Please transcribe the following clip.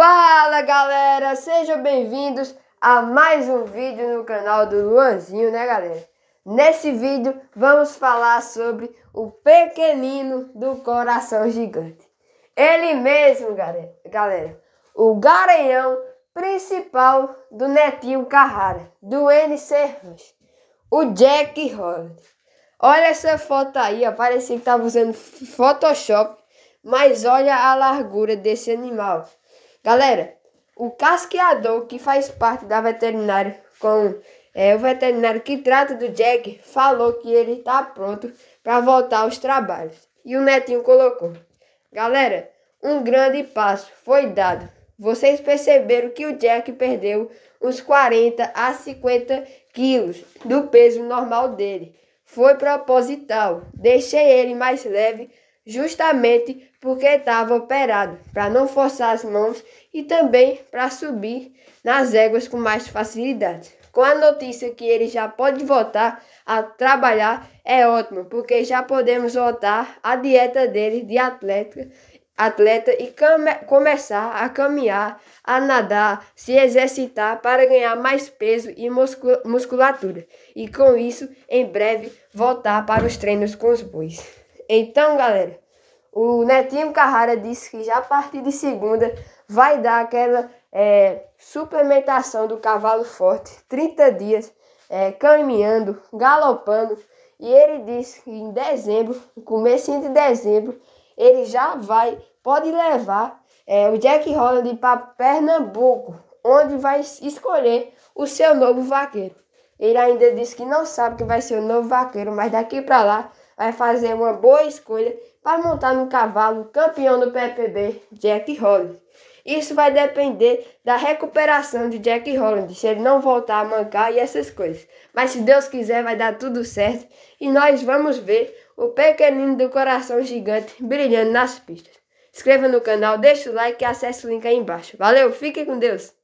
Fala galera, sejam bem-vindos a mais um vídeo no canal do Luanzinho, né galera? Nesse vídeo vamos falar sobre o pequenino do coração gigante. Ele mesmo, galera, o garanhão principal do Netinho Carrara, do NC Ranch, o Jack Holland. Olha essa foto aí, ó, parecia que estava usando Photoshop, mas olha a largura desse animal. Galera, o casqueador que faz parte da veterinária com é, o veterinário que trata do Jack falou que ele está pronto para voltar aos trabalhos. E o netinho colocou: Galera, um grande passo foi dado. Vocês perceberam que o Jack perdeu uns 40 a 50 quilos do peso normal dele. Foi proposital. Deixei ele mais leve justamente porque estava operado, para não forçar as mãos e também para subir nas éguas com mais facilidade. Com a notícia que ele já pode voltar a trabalhar, é ótimo, porque já podemos voltar à dieta dele de atleta, atleta e começar a caminhar, a nadar, se exercitar para ganhar mais peso e musculatura. E com isso, em breve, voltar para os treinos com os bois. Então, galera, o Netinho Carrara disse que já a partir de segunda vai dar aquela é, suplementação do cavalo forte, 30 dias é, caminhando, galopando. E ele disse que em dezembro, no começo de dezembro, ele já vai, pode levar é, o Jack Holland para Pernambuco, onde vai escolher o seu novo vaqueiro. Ele ainda disse que não sabe que vai ser o novo vaqueiro, mas daqui para lá vai fazer uma boa escolha para montar no cavalo campeão do PPB, Jack Holland. Isso vai depender da recuperação de Jack Holland, se ele não voltar a mancar e essas coisas. Mas se Deus quiser, vai dar tudo certo e nós vamos ver o pequenino do coração gigante brilhando nas pistas. Inscreva no canal, deixa o like e acesse o link aí embaixo. Valeu, fique com Deus!